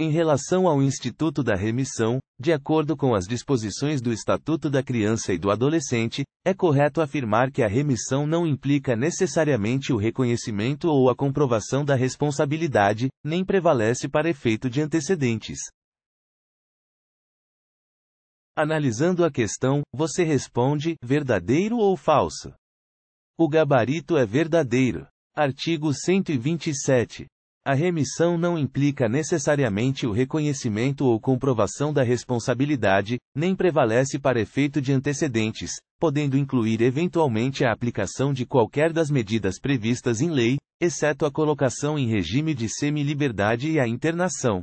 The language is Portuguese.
Em relação ao Instituto da Remissão, de acordo com as disposições do Estatuto da Criança e do Adolescente, é correto afirmar que a remissão não implica necessariamente o reconhecimento ou a comprovação da responsabilidade, nem prevalece para efeito de antecedentes. Analisando a questão, você responde: verdadeiro ou falso? O gabarito é verdadeiro. Artigo 127. A remissão não implica necessariamente o reconhecimento ou comprovação da responsabilidade, nem prevalece para efeito de antecedentes, podendo incluir eventualmente a aplicação de qualquer das medidas previstas em lei, exceto a colocação em regime de semi-liberdade e a internação.